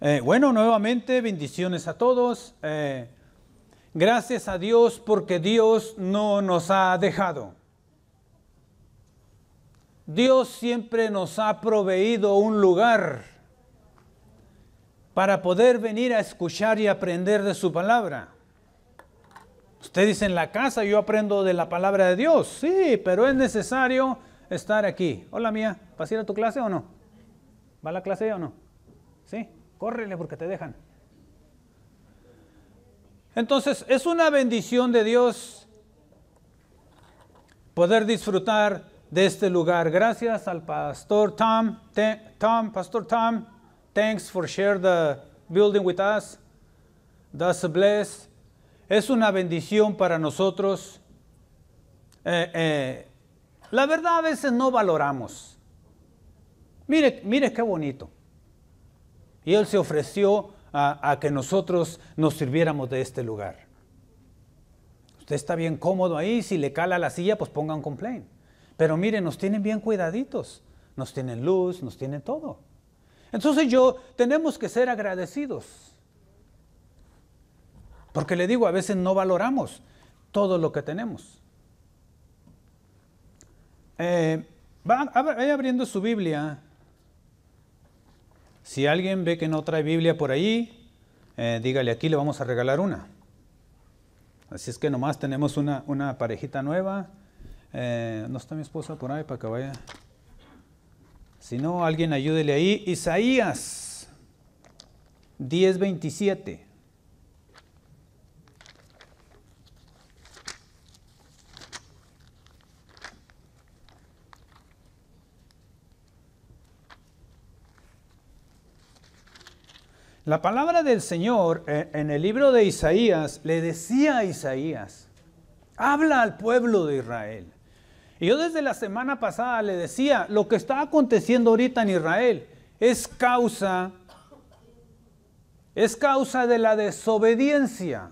Eh, bueno, nuevamente bendiciones a todos. Eh, gracias a Dios porque Dios no nos ha dejado. Dios siempre nos ha proveído un lugar para poder venir a escuchar y aprender de su palabra. Usted dice en la casa, yo aprendo de la palabra de Dios. Sí, pero es necesario estar aquí. Hola mía, ¿vas a ir a tu clase o no? ¿Va a la clase o no? Sí. Córrele porque te dejan. Entonces, es una bendición de Dios poder disfrutar de este lugar. Gracias al pastor Tom, Tom, pastor Tom. Thanks for share the building with us. That's a bless. Es una bendición para nosotros. Eh, eh, la verdad a veces no valoramos. Mire, mire qué bonito. Y Él se ofreció a, que nosotros nos sirviéramos de este lugar. Usted está bien cómodo ahí, si le cala la silla, pues ponga un complaint. Pero mire, nos tienen bien cuidaditos, nos tienen luz, nos tienen todo. Entonces yo, tenemos que ser agradecidos. Porque le digo, a veces no valoramos todo lo que tenemos. Eh, abriendo su Biblia si alguien ve que no trae Biblia por ahí, eh, dígale aquí le vamos a regalar una. Así es que nomás tenemos una, parejita nueva. Eh, ¿No está mi esposa por ahí para que vaya? Si no, alguien ayúdele ahí. Isaías 10:27. La palabra del Señor eh, en el libro de Isaías le decía a Isaías, habla al pueblo de Israel. Y yo desde la semana pasada le decía, lo que está aconteciendo ahorita en Israel es causa, es causa de la desobediencia.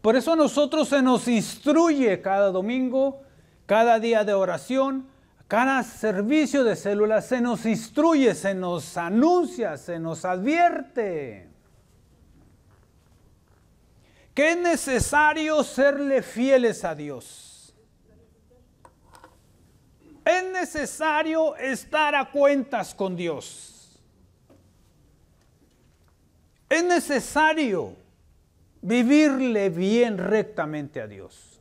Por eso a nosotros se nos instruye cada domingo, cada día de oración, cada servicio de célula se nos instruye, se nos anuncia, se nos advierte. Que es necesario serle fieles a Dios. Es necesario estar a cuentas con Dios. Es necesario vivirle bien rectamente a Dios.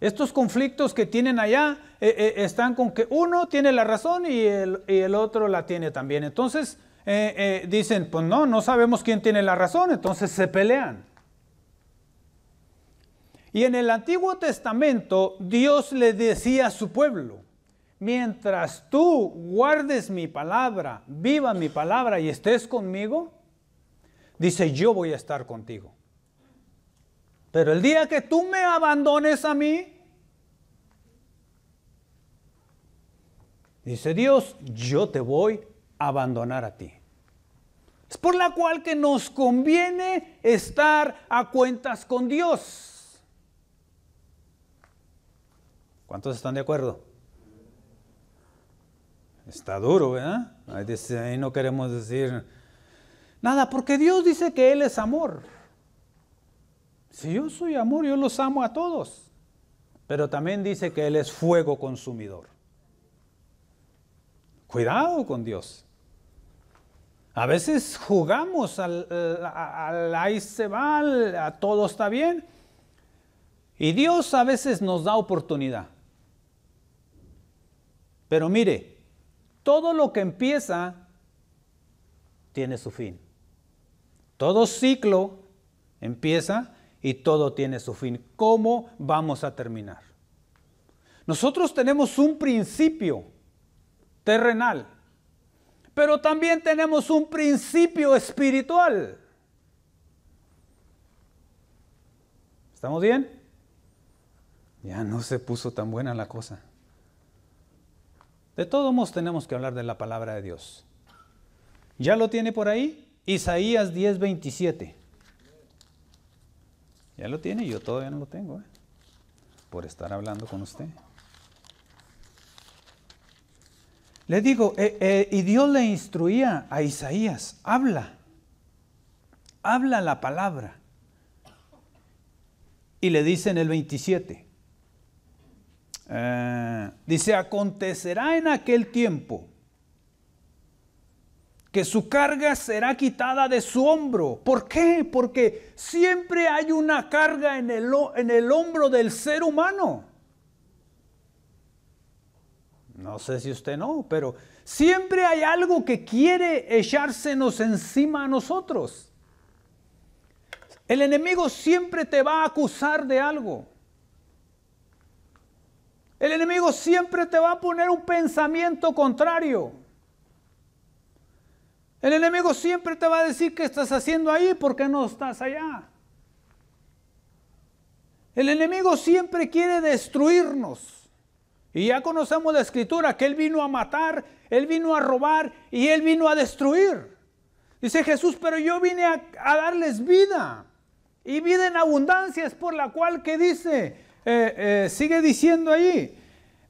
Estos conflictos que tienen allá eh, eh, están con que uno tiene la razón y el, otro la tiene también. Entonces eh, dicen, pues no, no sabemos quién tiene la razón, entonces se pelean. Y en el Antiguo Testamento Dios le decía a su pueblo, mientras tú guardes mi palabra, viva mi palabra y estés conmigo, dice, yo voy a estar contigo. Pero el día que tú me abandones a mí, dice Dios, yo te voy a abandonar a ti. Es por la cual que nos conviene estar a cuentas con Dios. ¿Cuántos están de acuerdo? Está duro, ¿verdad? Ahí, dice, ahí no queremos decir nada, porque Dios dice que Él es amor. Si yo soy amor, yo los amo a todos. Pero también dice que Él es fuego consumidor. Cuidado con Dios. A veces jugamos al, eh, al, se va, a todo está bien. Y Dios a veces nos da oportunidad. Pero mire, todo lo que empieza tiene su fin. Todo ciclo empieza y todo tiene su fin. ¿Cómo vamos a terminar? Nosotros tenemos un principio terrenal, pero también tenemos un principio espiritual. ¿Estamos bien? Ya no se puso tan buena la cosa. De todos modos tenemos que hablar de la palabra de Dios. ¿Ya lo tiene por ahí? Isaías 10:27. Ya lo tiene, yo todavía no lo tengo, ¿eh? por estar hablando con usted. Le digo, eh, eh, y Dios le instruía a Isaías, habla, habla la palabra. Y le dice en el 27, dice, acontecerá en aquel tiempo que su carga será quitada de su hombro. ¿Por qué? Porque siempre hay una carga en el, en el hombro del ser humano. No sé si usted no, pero siempre hay algo que quiere echársenos encima a nosotros. El enemigo siempre te va a acusar de algo. El enemigo siempre te va a poner un pensamiento contrario. El enemigo siempre te va a decir que estás haciendo ahí, por qué no estás allá. El enemigo siempre quiere destruirnos. Y ya conocemos la escritura, que Él vino a matar, Él vino a robar y Él vino a destruir. Dice Jesús, pero yo vine a, darles vida. Y vida en abundancia es por la cual que dice, eh, eh, sigue diciendo ahí,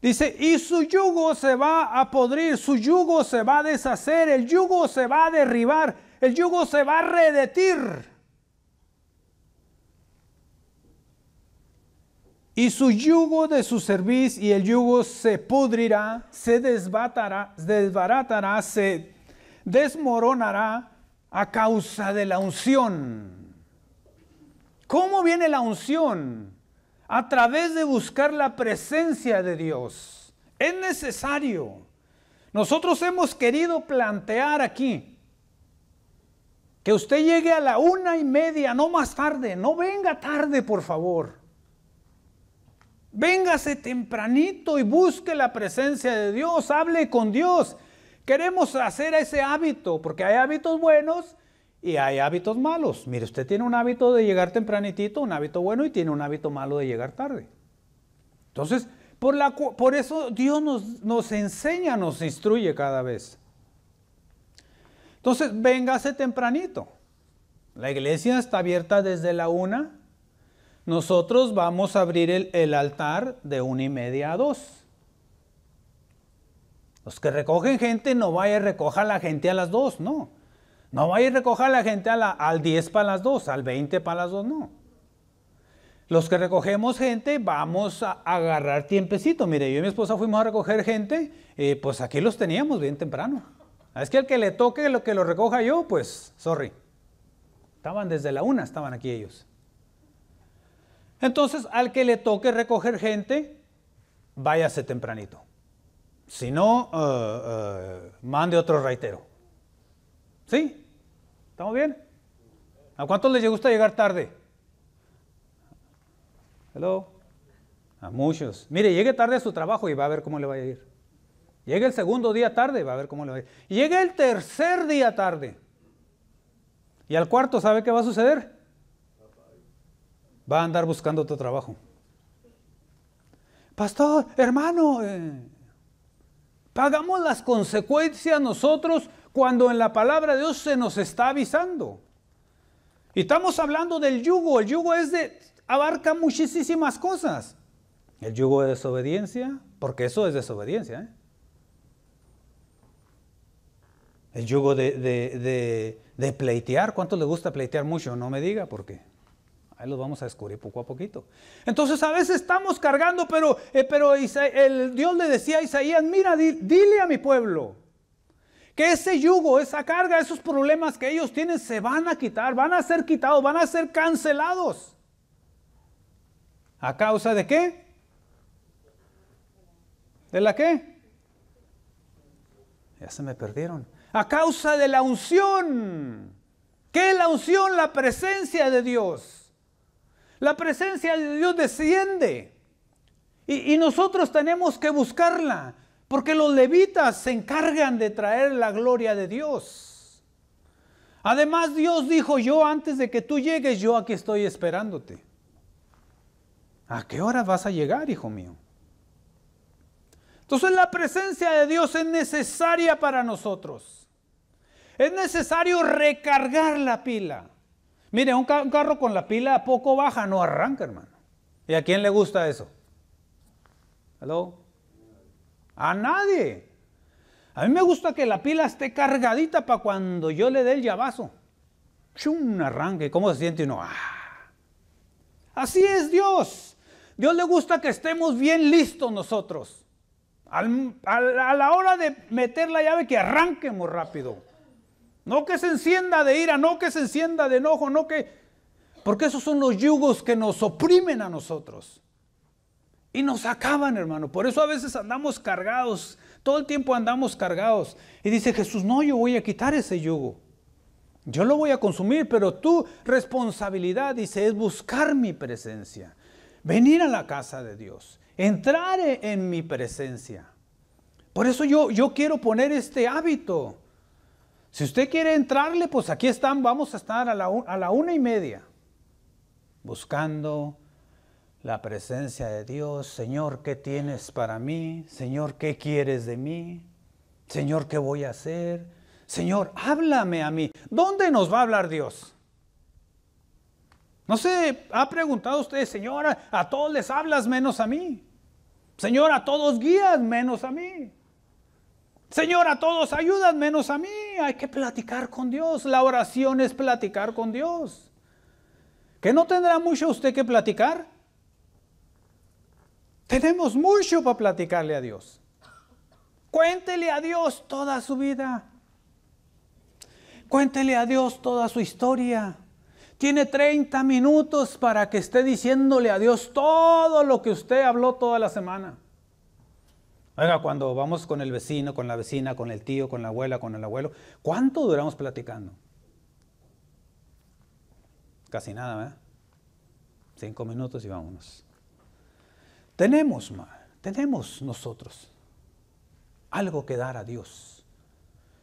Dice, y su yugo se va a podrir, su yugo se va a deshacer, el yugo se va a derribar, el yugo se va a redetir. Y su yugo de su servicio y el yugo se pudrirá, se desbaratará, se desmoronará a causa de la unción. ¿Cómo viene la unción? a través de buscar la presencia de Dios. Es necesario. Nosotros hemos querido plantear aquí que usted llegue a la una y media, no más tarde, no venga tarde, por favor. Véngase tempranito y busque la presencia de Dios, hable con Dios. Queremos hacer ese hábito, porque hay hábitos buenos y hay hábitos malos. Mire, usted tiene un hábito de llegar tempranitito, un hábito bueno, y tiene un hábito malo de llegar tarde. Entonces, por, la, por eso Dios nos, nos enseña, nos instruye cada vez. Entonces, véngase tempranito. La iglesia está abierta desde la una. Nosotros vamos a abrir el, altar de una y media a dos. Los que recogen gente no vaya a recoger la gente a las dos, no. No va a ir a recoger a la gente al 10 para las 2, al 20 para las 2, no. Los que recogemos gente, vamos a agarrar tiempecito. Mire, yo y mi esposa fuimos a recoger gente, eh, pues aquí los teníamos bien temprano. Es que el que le toque lo que lo recoja yo, pues, sorry. Estaban desde la una, estaban aquí ellos. Entonces, al que le toque recoger gente, váyase tempranito. Si no, eh, eh, mande otro reitero. ¿Sí? ¿Estamos bien? ¿A cuántos les gusta llegar tarde? Hello. A muchos. Mire, llegue tarde a su trabajo y va a ver cómo le va a ir. Llegue el segundo día tarde, va a ver cómo le va a ir. Llegue el tercer día tarde. Y al cuarto, ¿sabe qué va a suceder? Va a andar buscando otro trabajo. Pastor, hermano, eh, pagamos las consecuencias nosotros cuando en la palabra de Dios se nos está avisando. Y estamos hablando del yugo. El yugo es de, abarca muchísimas cosas. El yugo de desobediencia, porque eso es desobediencia. ¿eh? El yugo de, pleitear. ¿Cuánto le gusta pleitear mucho? No me diga porque Ahí lo vamos a descubrir poco a poquito. Entonces a veces estamos cargando, pero, eh, pero el Dios le decía a Isaías, mira, dile a mi pueblo que ese yugo, esa carga, esos problemas que ellos tienen se van a quitar, van a ser quitados, van a ser cancelados. ¿A causa de qué? ¿De la qué? Ya se me perdieron. A causa de la unción. ¿Qué es la unción? La presencia de Dios. La presencia de Dios desciende. Y, y nosotros tenemos que buscarla. Porque los levitas se encargan de traer la gloria de Dios. Además Dios dijo, yo antes de que tú llegues, yo aquí estoy esperándote. ¿A qué hora vas a llegar, hijo mío? Entonces la presencia de Dios es necesaria para nosotros. Es necesario recargar la pila. Mire, un, carro con la pila poco baja no arranca, hermano. ¿Y a quién le gusta eso? ¿Aló? A nadie. A mí me gusta que la pila esté cargadita para cuando yo le dé el llavazo. Un arranque, ¿cómo se siente uno? Ah. Así es Dios. Dios le gusta que estemos bien listos nosotros. a la hora de meter la llave, que arranquemos rápido. No que se encienda de ira, no que se encienda de enojo, no que... Porque esos son los yugos que nos oprimen a nosotros. Y nos acaban, hermano. Por eso a veces andamos cargados. Todo el tiempo andamos cargados. Y dice Jesús, no, yo voy a quitar ese yugo. Yo lo voy a consumir, pero tu responsabilidad, dice, es buscar mi presencia. Venir a la casa de Dios. Entrar e-, en mi presencia. Por eso yo, yo quiero poner este hábito. Si usted quiere entrarle, pues aquí están, vamos a estar a la, a la una y media. Buscando, la presencia de Dios. Señor, ¿qué tienes para mí? Señor, ¿qué quieres de mí? Señor, ¿qué voy a hacer? Señor, háblame a mí. ¿Dónde nos va a hablar Dios? No sé, ha preguntado usted, Señora, a todos les hablas menos a mí. Señor, a todos guías menos a mí. Señor, a todos ayudas menos a mí. Hay que platicar con Dios. La oración es platicar con Dios. ¿Que no tendrá mucho usted que platicar? Tenemos mucho para platicarle a Dios. Cuéntele a Dios toda su vida. Cuéntele a Dios toda su historia. Tiene 30 minutos para que esté diciéndole a Dios todo lo que usted habló toda la semana. Oiga, cuando vamos con el vecino, con la vecina, con el tío, con la abuela, con el abuelo, ¿cuánto duramos platicando? Casi nada, ¿verdad? Cinco minutos y vámonos. Tenemos, tenemos nosotros algo que dar a Dios.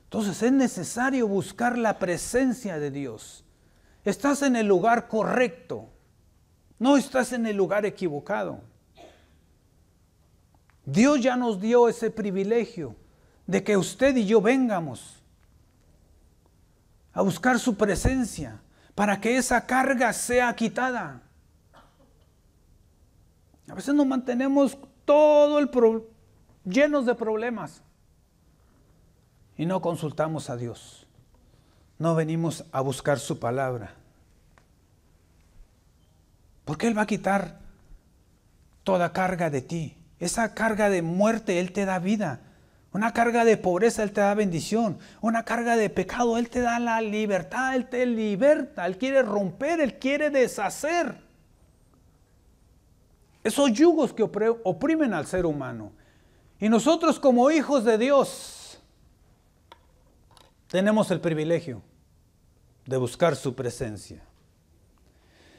Entonces es necesario buscar la presencia de Dios. Estás en el lugar correcto, no estás en el lugar equivocado. Dios ya nos dio ese privilegio de que usted y yo vengamos a buscar su presencia para que esa carga sea quitada. A veces nos mantenemos todo el llenos de problemas y no consultamos a Dios. No venimos a buscar su palabra. Porque Él va a quitar toda carga de ti. Esa carga de muerte Él te da vida. Una carga de pobreza Él te da bendición. Una carga de pecado Él te da la libertad. Él te liberta. Él quiere romper. Él quiere deshacer esos yugos que oprimen al ser humano. Y nosotros como hijos de Dios tenemos el privilegio de buscar su presencia,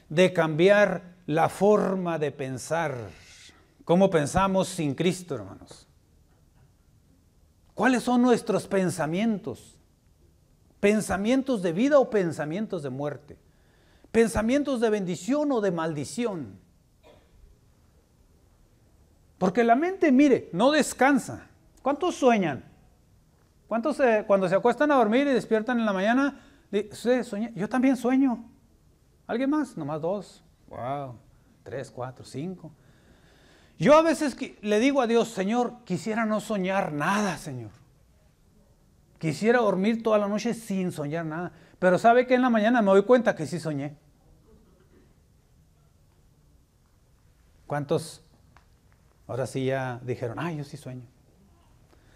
de cambiar la forma de pensar, cómo pensamos sin Cristo, hermanos. ¿Cuáles son nuestros pensamientos? ¿Pensamientos de vida o pensamientos de muerte? ¿Pensamientos de bendición o de maldición? Porque la mente, mire, no descansa. ¿Cuántos sueñan? ¿Cuántos eh, cuando se acuestan a dormir y despiertan en la mañana? Ustedes sueñan. Yo también sueño. ¿Alguien más? Nomás dos. Wow. Tres, cuatro, cinco. Yo a veces le digo a Dios, Señor, quisiera no soñar nada, Señor. Quisiera dormir toda la noche sin soñar nada. Pero sabe que en la mañana me doy cuenta que sí soñé. ¿Cuántos Ahora sí ya dijeron, ay, yo sí sueño.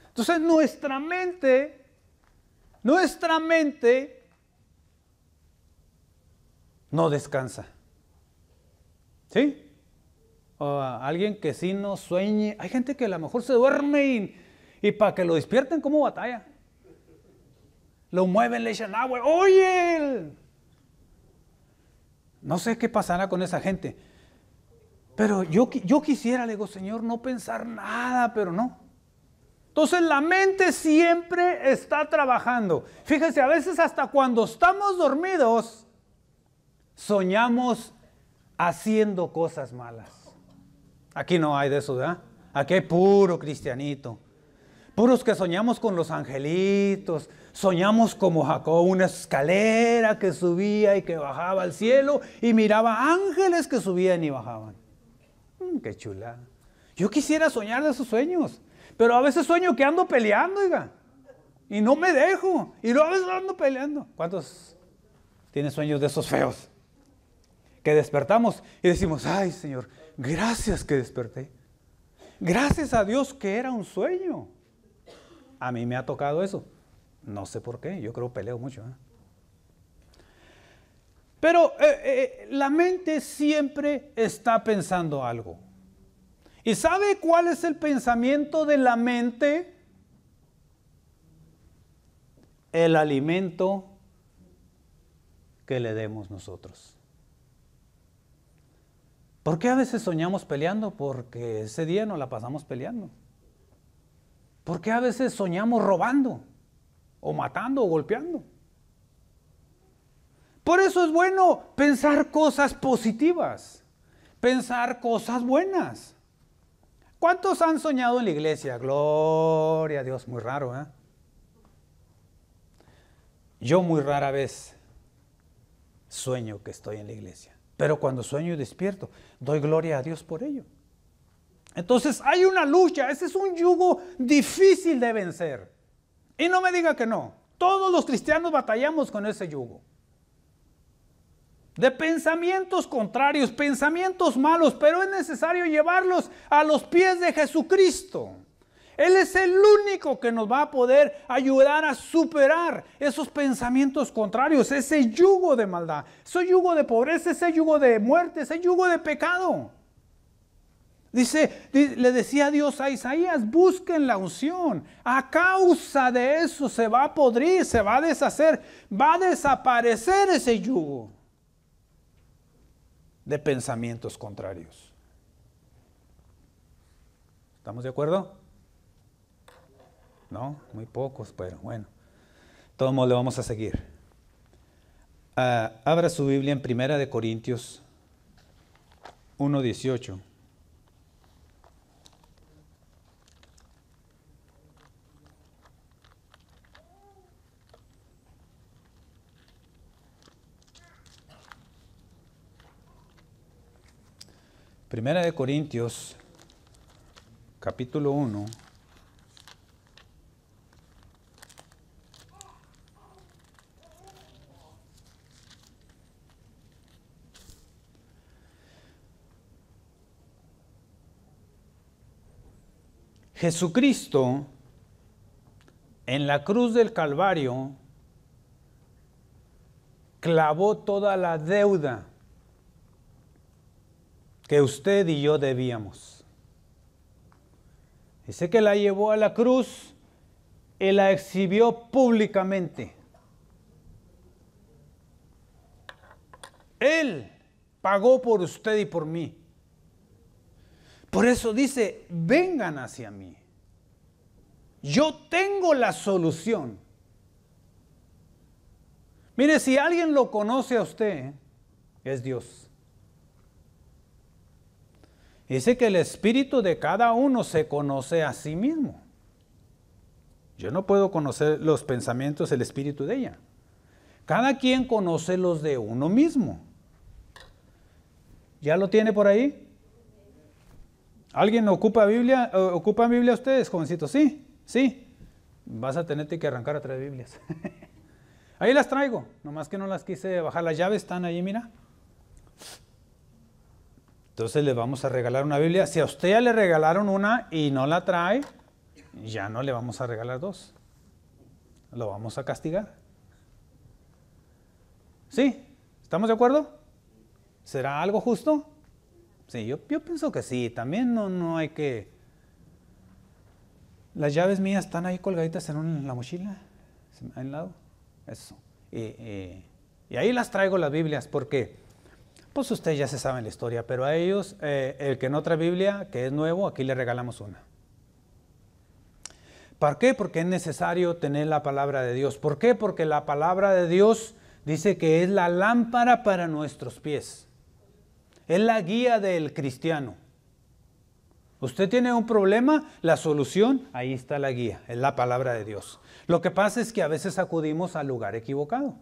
Entonces nuestra mente, nuestra mente no descansa. ¿Sí? O alguien que sí no sueñe. Hay gente que a lo mejor se duerme y, y para que lo despierten, ¿cómo batalla? Lo mueven, le echan agua. ¡Oye! No sé qué pasará con esa gente. Pero yo, yo quisiera, le digo, Señor, no pensar nada, pero no. Entonces la mente siempre está trabajando. Fíjense, a veces hasta cuando estamos dormidos, soñamos haciendo cosas malas. Aquí no hay de eso, ¿verdad? Aquí hay puro cristianito. Puros que soñamos con los angelitos, soñamos como Jacob, una escalera que subía y que bajaba al cielo y miraba ángeles que subían y bajaban. Mm, qué chula. Yo quisiera soñar de esos sueños, pero a veces sueño que ando peleando, oiga, y no me dejo, y luego a veces ando peleando. ¿Cuántos tienen sueños de esos feos? Que despertamos y decimos, ay Señor, gracias que desperté. Gracias a Dios que era un sueño. A mí me ha tocado eso. No sé por qué, yo creo peleo mucho. ¿eh? Pero eh, eh, la mente siempre está pensando algo. ¿Y sabe cuál es el pensamiento de la mente? El alimento que le demos nosotros. ¿Por qué a veces soñamos peleando? Porque ese día nos la pasamos peleando. ¿Por qué a veces soñamos robando o matando o golpeando? Por eso es bueno pensar cosas positivas, pensar cosas buenas. ¿Cuántos han soñado en la iglesia? Gloria a Dios, muy raro, ¿eh? Yo muy rara vez sueño que estoy en la iglesia, pero cuando sueño y despierto, doy gloria a Dios por ello. Entonces hay una lucha, ese es un yugo difícil de vencer. Y no me diga que no, todos los cristianos batallamos con ese yugo de pensamientos contrarios, pensamientos malos, pero es necesario llevarlos a los pies de Jesucristo. Él es el único que nos va a poder ayudar a superar esos pensamientos contrarios, ese yugo de maldad, ese yugo de pobreza, ese yugo de muerte, ese yugo de pecado. Dice, le decía Dios a Isaías, busquen la unción. A causa de eso se va a podrir, se va a deshacer, va a desaparecer ese yugo de pensamientos contrarios. ¿Estamos de acuerdo? No, muy pocos, pero bueno. Todos modos, le vamos a seguir. Ah, abra su Biblia en Primera de Corintios 1.18. Primera de Corintios, capítulo 1. Jesucristo en la cruz del Calvario clavó toda la deuda que usted y yo debíamos. Dice que la llevó a la cruz y la exhibió públicamente. Él pagó por usted y por mí. Por eso dice, vengan hacia mí. Yo tengo la solución. Mire, si alguien lo conoce a usted, es Dios. Dice que el espíritu de cada uno se conoce a sí mismo. Yo no puedo conocer los pensamientos, el espíritu de ella. Cada quien conoce los de uno mismo. ¿Ya lo tiene por ahí? ¿Alguien ocupa Biblia? Eh, ¿Ocupa Biblia ustedes, jovencito? Sí, sí. Vas a tenerte que arrancar a traer Biblias. ahí las traigo, nomás que no las quise bajar. Las llaves están ahí, mira. Entonces le vamos a regalar una Biblia. Si a usted ya le regalaron una y no la trae, ya no le vamos a regalar dos. Lo vamos a castigar. ¿Sí? ¿Estamos de acuerdo? ¿Será algo justo? Sí, yo, yo pienso que sí. También no, hay que... Las llaves mías están ahí colgaditas en, la mochila, en lado. Eso. Y, ahí las traigo las Biblias. ¿Por pues ustedes ya se saben la historia, pero a ellos, eh, el que no trae Biblia, que es nuevo, aquí le regalamos una. ¿Para qué? Porque es necesario tener la palabra de Dios. ¿Por qué? Porque la palabra de Dios dice que es la lámpara para nuestros pies. Es la guía del cristiano. Usted tiene un problema, la solución, ahí está la guía, es la palabra de Dios. Lo que pasa es que a veces acudimos al lugar equivocado.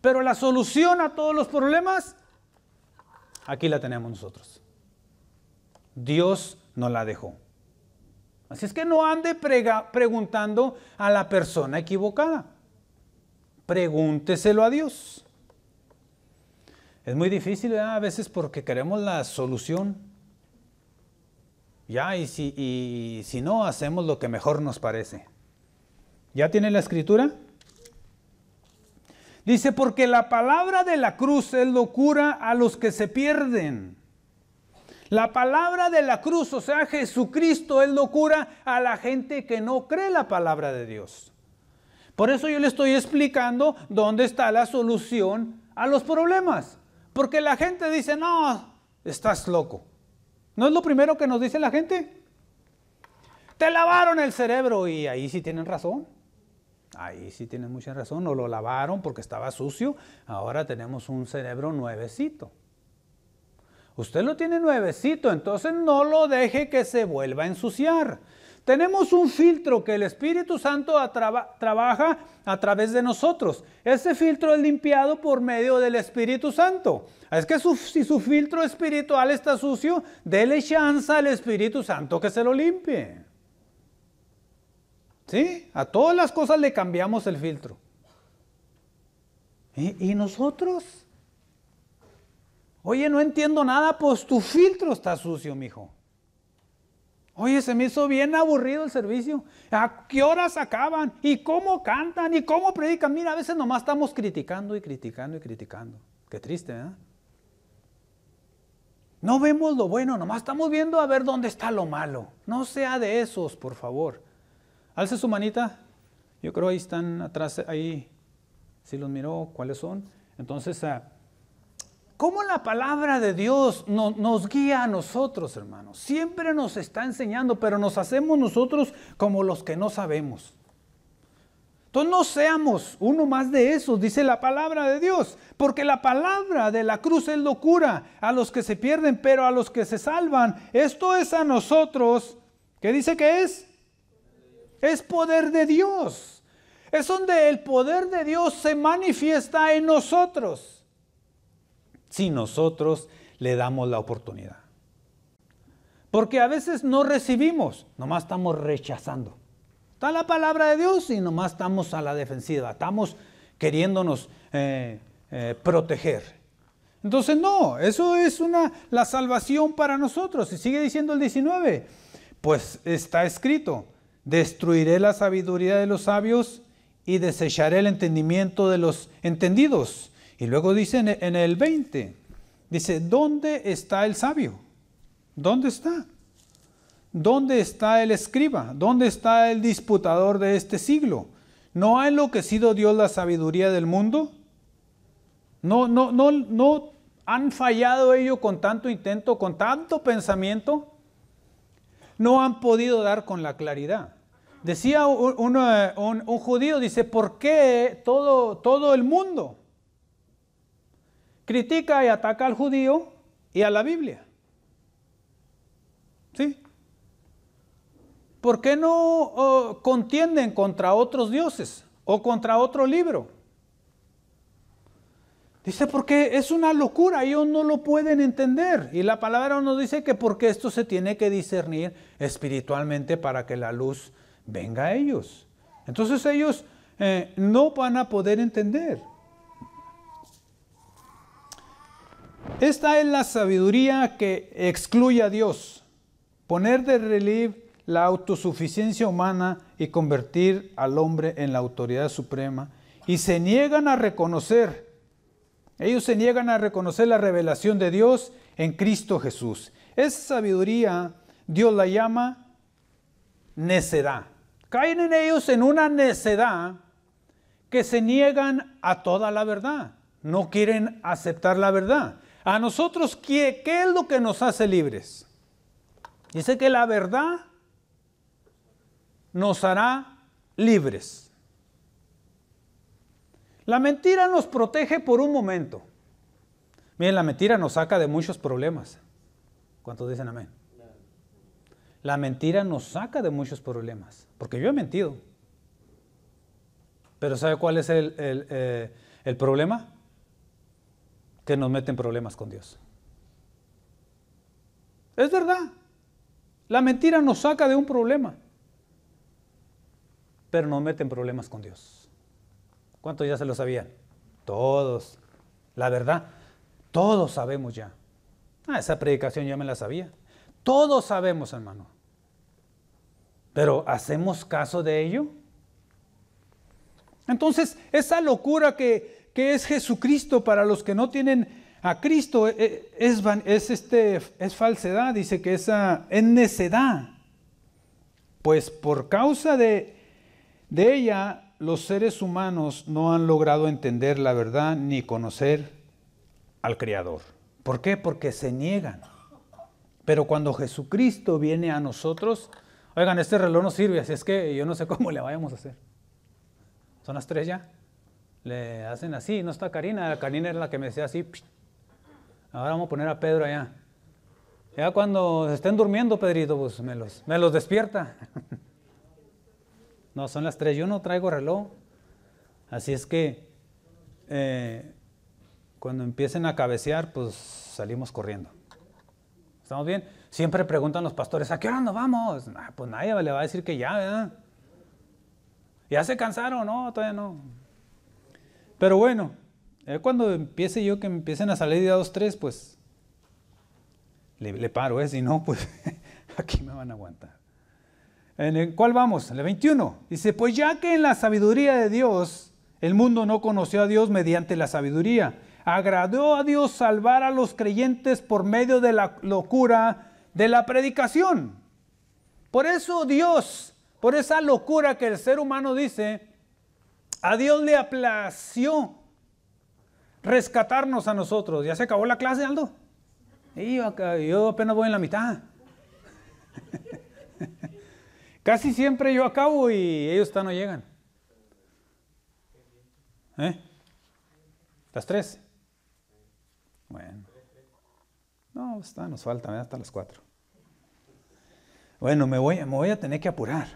Pero la solución a todos los problemas Aquí la tenemos nosotros. Dios no la dejó. Así es que no ande preguntando a la persona equivocada. Pregúnteselo a Dios. Es muy difícil a veces porque queremos la solución. Ya, y si, y si no, hacemos lo que mejor nos parece. ¿Ya tiene la escritura? Dice, porque la palabra de la cruz es locura a los que se pierden. La palabra de la cruz, o sea, Jesucristo es locura a la gente que no cree la palabra de Dios. Por eso yo le estoy explicando dónde está la solución a los problemas. Porque la gente dice, no, estás loco. ¿No es lo primero que nos dice la gente? Te lavaron el cerebro y ahí sí tienen razón. Ahí sí tiene mucha razón, No lo lavaron porque estaba sucio, ahora tenemos un cerebro nuevecito. Usted lo tiene nuevecito, entonces no lo deje que se vuelva a ensuciar. Tenemos un filtro que el Espíritu Santo trabaja a través de nosotros. Ese filtro es limpiado por medio del Espíritu Santo. Es que si su filtro espiritual está sucio, dele chance al Espíritu Santo que se lo limpie. A todas las cosas le cambiamos el filtro. ¿Eh? ¿Y, nosotros? Oye, no entiendo nada, pues tu filtro está sucio, mijo. Oye, se me hizo bien aburrido el servicio. ¿A qué horas acaban? ¿Y cómo cantan? ¿Y cómo predican? Mira, a veces nomás estamos criticando y criticando y criticando. Qué triste, ¿eh? No vemos lo bueno, nomás estamos viendo a ver dónde está lo malo. No sea de esos, por favor. Alce su manita. Yo creo ahí están atrás, ahí, si los miró, cuáles son. Entonces, ah, ¿cómo la palabra de Dios nos guía a nosotros, hermanos? Siempre nos está enseñando, pero nos hacemos nosotros como los que no sabemos. Entonces no seamos uno más de esos, dice la palabra de Dios, porque la palabra de la cruz es locura a los que se pierden, pero a los que se salvan, esto es a nosotros, que dice que es es poder de Dios. Es donde el poder de Dios se manifiesta en nosotros. Si nosotros le damos la oportunidad. Porque a veces no recibimos, nomás estamos rechazando. Está la palabra de Dios y nomás estamos a la defensiva, estamos queriéndonos eh, eh, proteger. Entonces no, eso es una, la salvación para nosotros. Y sigue diciendo el 19, pues está escrito, Destruiré la sabiduría de los sabios y desecharé el entendimiento de los entendidos. Y luego dice en e, el 20, dice, ¿dónde está el sabio? ¿Dónde está? ¿Dónde está el escriba? ¿Dónde está el disputador de este siglo? ¿No ha enloquecido Dios la sabiduría del mundo? ¿No, no, no, no han fallado ellos con tanto intento, con tanto pensamiento? No han podido dar con la claridad. Decía un, judío, dice, ¿por qué todo, todo el mundo critica y ataca al judío y a la Biblia? ¿Sí? ¿Por qué no contienden contra otros dioses o contra otro libro? Dice, porque es una locura, ellos no lo pueden entender. Y la palabra nos dice que porque esto se tiene que discernir espiritualmente para que la luz venga a ellos. Entonces ellos eh, no van a poder entender. Esta es la sabiduría que excluye a Dios, poner de relieve la autosuficiencia humana y convertir al hombre en la autoridad suprema. Y se niegan a reconocer, ellos se niegan a reconocer la revelación de Dios en Cristo Jesús. Esa sabiduría Dios la llama necedad caen en ellos en una necedad que se niegan a toda la verdad. No quieren aceptar la verdad. A nosotros, ¿qué, es lo que nos hace libres? Dice que la verdad nos hará libres. La mentira nos protege por un momento. Miren, la mentira nos saca de muchos problemas. ¿Cuántos dicen amén? La mentira nos saca de muchos problemas, porque yo he mentido. Pero ¿sabe cuál es eh, el, problema? Que nos meten problemas con Dios. Es verdad. La mentira nos saca de un problema, pero nos meten problemas con Dios. ¿Cuántos ya se lo sabían? Todos. La verdad, todos sabemos ya. Ah, esa predicación ya me la sabía. Todos sabemos, hermano. Pero ¿hacemos caso de ello? Entonces, esa locura que, es Jesucristo para los que no tienen a Cristo eh, eh, es, es, este, es falsedad, dice que esa es necedad. Pues por causa de, de ella los seres humanos no han logrado entender la verdad ni conocer al Creador. ¿Por qué? Porque se niegan. Pero cuando Jesucristo viene a nosotros, oigan, este reloj no sirve, así es que yo no sé cómo le vayamos a hacer. Son las tres ya. Le hacen así, no está Karina, Karina era la que me decía así. Ahora vamos a poner a Pedro allá. Ya cuando estén durmiendo, Pedrito, pues me los, despierta. no, son las tres, yo no traigo reloj. Así es que eh, cuando empiecen a cabecear, pues salimos corriendo. ¿Estamos bien? Siempre preguntan los pastores, ¿a qué hora vamos? Ah, pues nadie le va a decir que ya, ¿verdad? ¿Ya se cansaron? No, todavía no. Pero bueno, cuando empiece yo, que empiecen a salir de 2, 3, pues le, paro, ¿eh? Si no, pues aquí me van a aguantar. ¿En cuál vamos? En el 21. Dice, pues ya que en la sabiduría de Dios, el mundo no conoció a Dios mediante la sabiduría. Agradó a Dios salvar a los creyentes por medio de la locura de la predicación. Por eso Dios, por esa locura que el ser humano dice, a Dios le aplació rescatarnos a nosotros. ¿Ya se acabó la clase, Aldo? yo, apenas voy en la mitad. Casi siempre yo acabo y ellos no llegan. ¿Eh? ¿Las tres? Bueno. No, está, nos faltan ¿eh? hasta las cuatro. Bueno, me voy, a tener que apurar.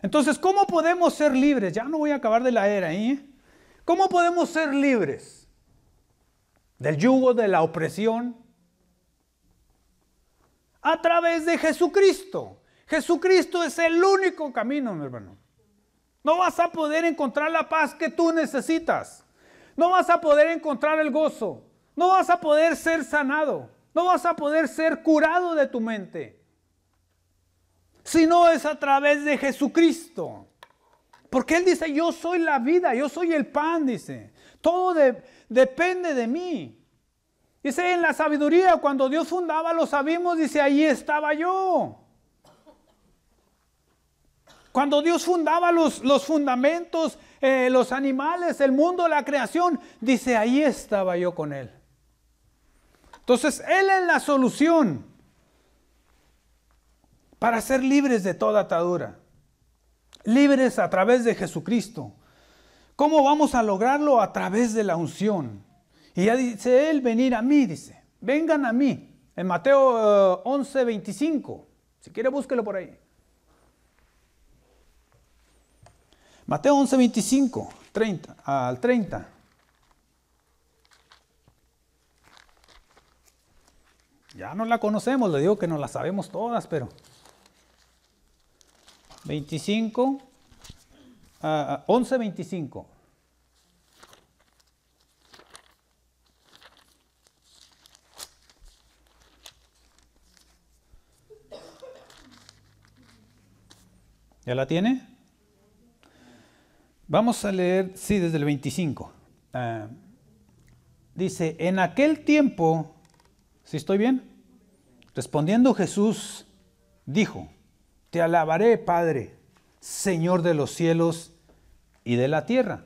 Entonces, ¿cómo podemos ser libres? Ya no voy a acabar de la era ahí. ¿eh? ¿Cómo podemos ser libres del yugo de la opresión? A través de Jesucristo. Jesucristo es el único camino, mi hermano. No vas a poder encontrar la paz que tú necesitas. No vas a poder encontrar el gozo. No vas a poder ser sanado. No vas a poder ser curado de tu mente sino es a través de Jesucristo. Porque Él dice, yo soy la vida, yo soy el pan, dice. Todo depende de mí. Dice, en la sabiduría, cuando Dios fundaba los sabimos, dice, ahí estaba yo. Cuando Dios fundaba los, los fundamentos, eh, los animales, el mundo, la creación, dice, ahí estaba yo con Él. Entonces, Él es la solución para ser libres de toda atadura, libres a través de Jesucristo. ¿Cómo vamos a lograrlo? A través de la unción. Y ya dice él, venir a mí, dice, vengan a mí. En Mateo 11:25, 11, 25. Si quiere, búsquelo por ahí. Mateo 11, 25, 30, al 30. Ya no la conocemos, le digo que no la sabemos todas, pero 25, a ah, ah, veinticinco. ¿Ya la tiene? Vamos a leer, sí, desde el 25. Ah, dice, en aquel tiempo, si estoy bien? Respondiendo Jesús, dijo, te alabaré, Padre, Señor de los cielos y de la tierra,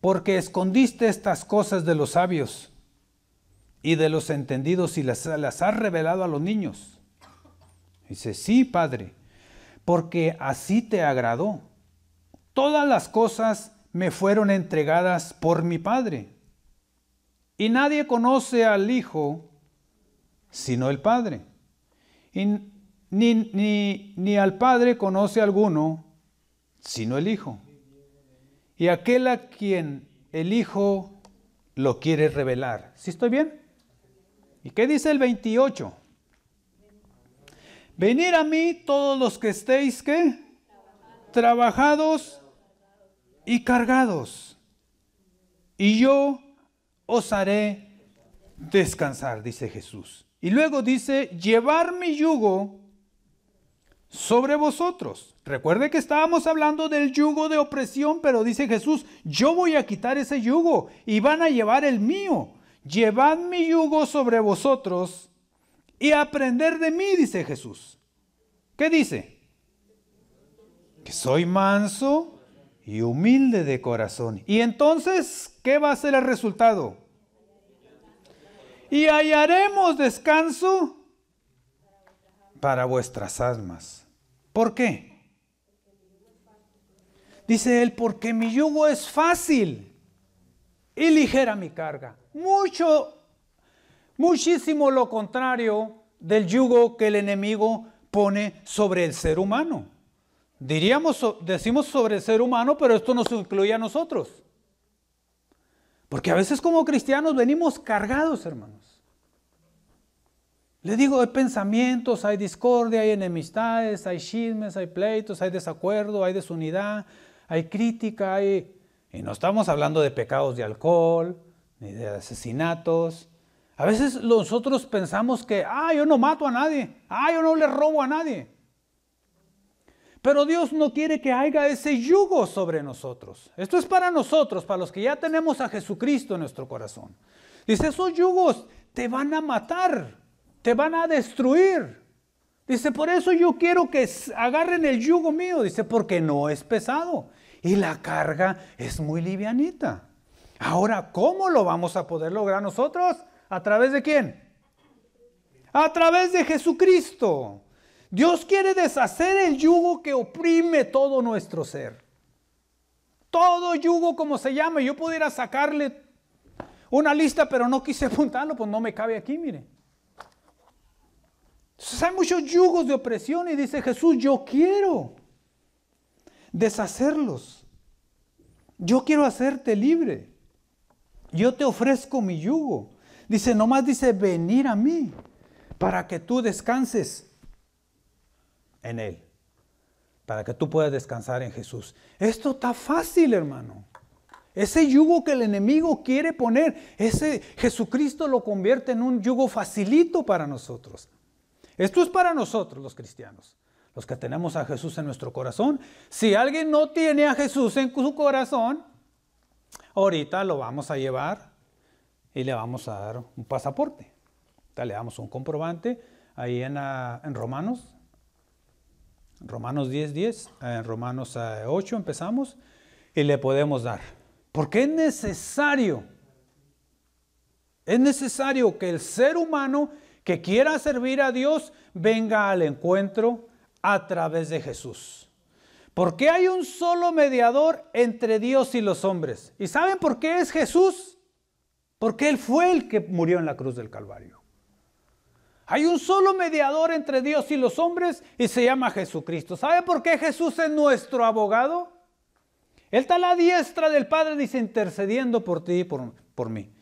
porque escondiste estas cosas de los sabios y de los entendidos y las, has revelado a los niños. Dice, sí, Padre, porque así te agradó. Todas las cosas me fueron entregadas por mi Padre. Y nadie conoce al Hijo sino el Padre. Y ni, ni, al Padre conoce alguno, sino el Hijo. Y aquel a quien el Hijo lo quiere revelar. ¿Sí estoy bien? ¿Y qué dice el 28? Venir a mí todos los que estéis, ¿qué? Trabajados y cargados. Y yo os haré descansar, dice Jesús. Y luego dice, llevar mi yugo sobre vosotros. Recuerde que estábamos hablando del yugo de opresión, pero dice Jesús, yo voy a quitar ese yugo y van a llevar el mío. Llevad mi yugo sobre vosotros y aprender de mí, dice Jesús. ¿Qué dice? Que soy manso y humilde de corazón. Y entonces, ¿qué va a ser el resultado? Y hallaremos descanso para vuestras almas. ¿Por qué? Dice él, porque mi yugo es fácil y ligera mi carga. Mucho, muchísimo lo contrario del yugo que el enemigo pone sobre el ser humano. Diríamos, decimos sobre el ser humano, pero esto nos incluye a nosotros. Porque a veces como cristianos venimos cargados, hermanos. Le digo, hay pensamientos, hay discordia, hay enemistades, hay chismes, hay pleitos, hay desacuerdo, hay desunidad, hay crítica, hay... Y no estamos hablando de pecados de alcohol, ni de asesinatos. A veces nosotros pensamos que, ah, yo no mato a nadie, ah, yo no le robo a nadie. Pero Dios no quiere que haya ese yugo sobre nosotros. Esto es para nosotros, para los que ya tenemos a Jesucristo en nuestro corazón. Dice, esos yugos te van a matar te van a destruir. Dice, por eso yo quiero que agarren el yugo mío. Dice, porque no es pesado y la carga es muy livianita. Ahora, ¿cómo lo vamos a poder lograr nosotros? ¿A través de quién? A través de Jesucristo. Dios quiere deshacer el yugo que oprime todo nuestro ser. Todo yugo, como se llama, yo pudiera sacarle una lista, pero no quise apuntarlo, pues no me cabe aquí, mire hay muchos yugos de opresión y dice Jesús, yo quiero deshacerlos. Yo quiero hacerte libre. Yo te ofrezco mi yugo. Dice, nomás dice, venir a mí para que tú descanses en Él. Para que tú puedas descansar en Jesús. Esto está fácil, hermano. Ese yugo que el enemigo quiere poner, ese Jesucristo lo convierte en un yugo facilito para nosotros. Esto es para nosotros los cristianos, los que tenemos a Jesús en nuestro corazón. Si alguien no tiene a Jesús en su corazón, ahorita lo vamos a llevar y le vamos a dar un pasaporte. Le damos un comprobante ahí en, Romanos, Romanos 10, 10, en Romanos 8 eh, empezamos y le podemos dar. Porque es necesario, es necesario que el ser humano que quiera servir a Dios venga al encuentro a través de Jesús. Porque hay un solo mediador entre Dios y los hombres. ¿Y saben por qué es Jesús? Porque Él fue el que murió en la cruz del Calvario. Hay un solo mediador entre Dios y los hombres y se llama Jesucristo. ¿Sabe por qué Jesús es nuestro abogado? Él está a la diestra del Padre, dice, intercediendo por ti y por mí.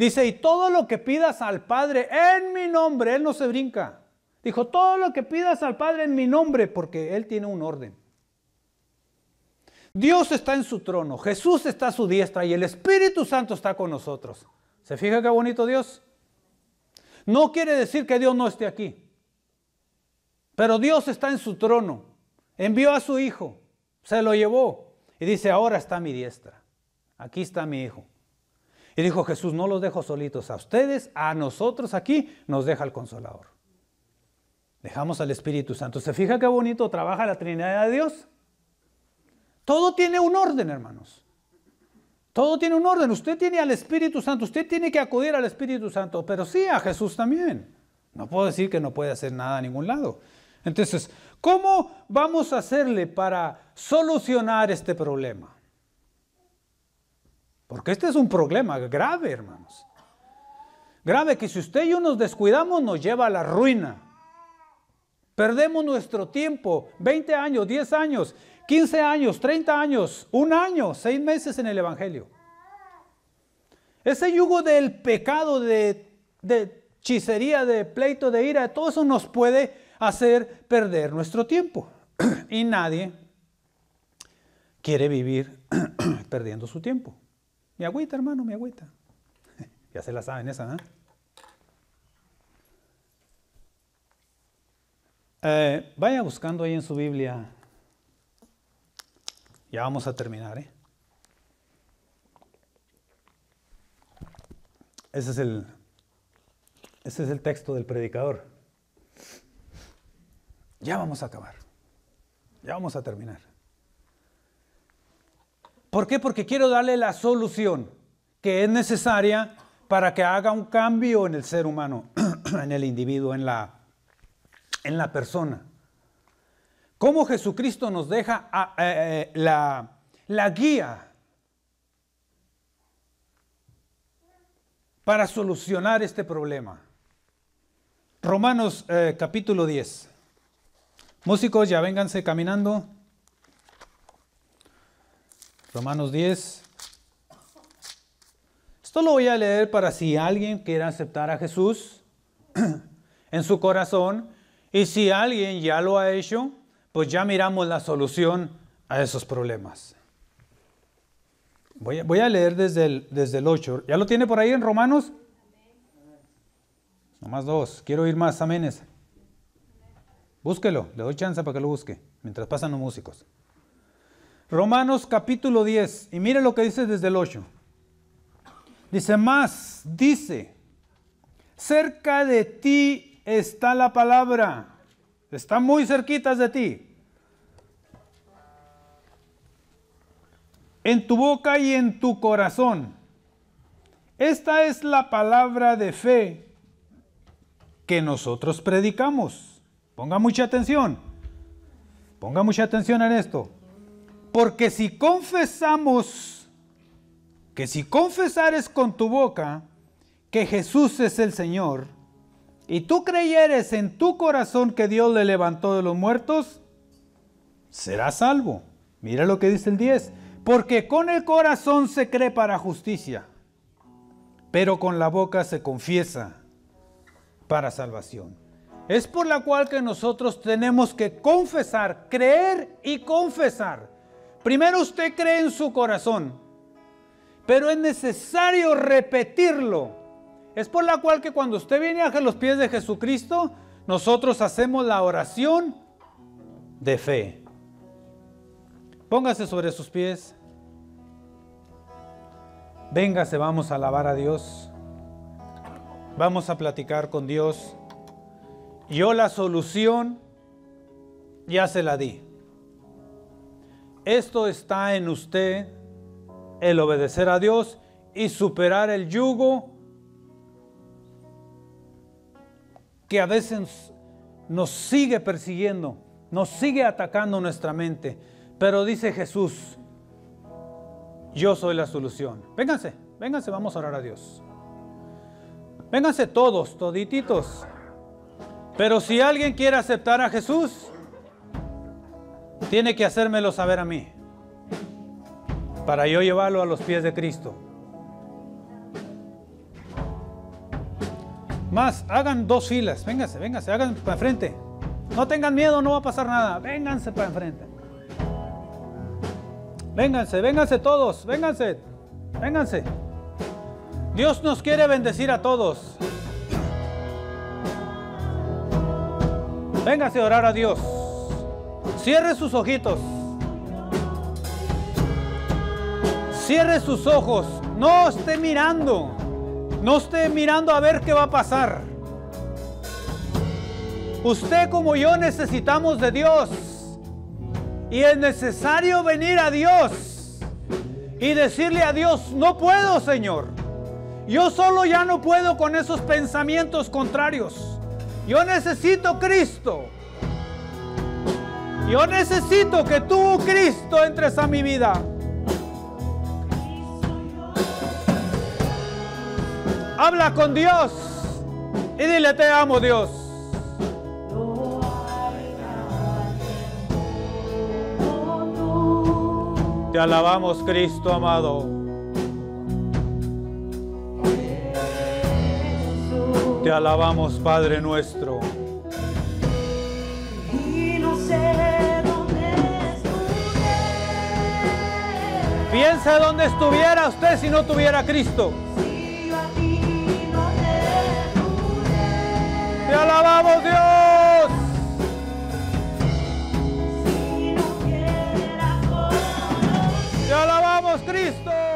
Dice, y todo lo que pidas al Padre en mi nombre, Él no se brinca. Dijo, todo lo que pidas al Padre en mi nombre, porque Él tiene un orden. Dios está en su trono, Jesús está a su diestra y el Espíritu Santo está con nosotros. ¿Se fija qué bonito Dios? No quiere decir que Dios no esté aquí, pero Dios está en su trono. Envió a su hijo, se lo llevó y dice, ahora está mi diestra, aquí está mi hijo. Y dijo Jesús, no los dejo solitos a ustedes, a nosotros aquí nos deja el consolador. Dejamos al Espíritu Santo. ¿Se fija qué bonito trabaja la Trinidad de Dios? Todo tiene un orden, hermanos. Todo tiene un orden. Usted tiene al Espíritu Santo, usted tiene que acudir al Espíritu Santo, pero sí a Jesús también. No puedo decir que no puede hacer nada a ningún lado. Entonces, ¿cómo vamos a hacerle para solucionar este problema? Porque este es un problema grave, hermanos. Grave que si usted y yo nos descuidamos nos lleva a la ruina. Perdemos nuestro tiempo, 20 años, 10 años, 15 años, 30 años, un año, seis meses en el Evangelio. Ese yugo del pecado, de, de hechicería, de pleito, de ira, todo eso nos puede hacer perder nuestro tiempo. y nadie quiere vivir perdiendo su tiempo. Mi agüita, hermano, mi agüita. ya se la saben esa, ¿eh? ¿eh? vaya buscando ahí en su Biblia. Ya vamos a terminar, ¿eh? Ese es el, ese es el texto del predicador. Ya vamos a acabar. Ya vamos a terminar. ¿Por qué? Porque quiero darle la solución que es necesaria para que haga un cambio en el ser humano, en el individuo, en la, en la persona. ¿Cómo Jesucristo nos deja ah, eh, eh, la, guía para solucionar este problema? Romanos eh, capítulo 10. Músicos, ya vénganse caminando. Romanos 10. Esto lo voy a leer para si alguien quiere aceptar a Jesús en su corazón. Y si alguien ya lo ha hecho, pues ya miramos la solución a esos problemas. Voy a, leer desde el, desde el 8. ¿Ya lo tiene por ahí en Romanos? Nomás dos. Quiero oír más. aménes, Búsquelo. Le doy chance para que lo busque. Mientras pasan los músicos. Romanos capítulo 10, y mire lo que dice desde el 8. Dice más, dice, cerca de ti está la palabra, está muy cerquitas de ti. En tu boca y en tu corazón. Esta es la palabra de fe que nosotros predicamos. Ponga mucha atención. Ponga mucha atención en esto. Porque si confesamos, que si confesares con tu boca que Jesús es el Señor, y tú creyeres en tu corazón que Dios le levantó de los muertos, serás salvo. Mira lo que dice el 10. Porque con el corazón se cree para justicia, pero con la boca se confiesa para salvación. Es por la cual que nosotros tenemos que confesar, creer y confesar Primero usted cree en su corazón, pero es necesario repetirlo. Es por la cual que cuando usted viene a los pies de Jesucristo, nosotros hacemos la oración de fe. Póngase sobre sus pies. Véngase, vamos a alabar a Dios. Vamos a platicar con Dios. Yo la solución ya se la di. Esto está en usted, el obedecer a Dios y superar el yugo que a veces nos sigue persiguiendo, nos sigue atacando nuestra mente. Pero dice Jesús, yo soy la solución. Vénganse, vénganse, vamos a orar a Dios. Vénganse todos, todititos. Pero si alguien quiere aceptar a Jesús, tiene que hacérmelo saber a mí para yo llevarlo a los pies de Cristo. Más, hagan dos filas, vénganse, vénganse, hagan para enfrente. No tengan miedo, no va a pasar nada, vénganse para enfrente. Vénganse, vénganse todos, vénganse, vénganse. Dios nos quiere bendecir a todos. vénganse a orar a Dios. Cierre sus ojitos. Cierre sus ojos. No esté mirando. No esté mirando a ver qué va a pasar. Usted como yo necesitamos de Dios. Y es necesario venir a Dios y decirle a Dios, no puedo, Señor. Yo solo ya no puedo con esos pensamientos contrarios. Yo necesito Cristo. Yo necesito que tú, Cristo, entres a mi vida. Habla con Dios y dile, te amo Dios. Te alabamos, Cristo amado. Te alabamos, Padre nuestro. Piensa dónde estuviera usted si no tuviera Cristo. te, alabamos Dios. Si te alabamos Cristo.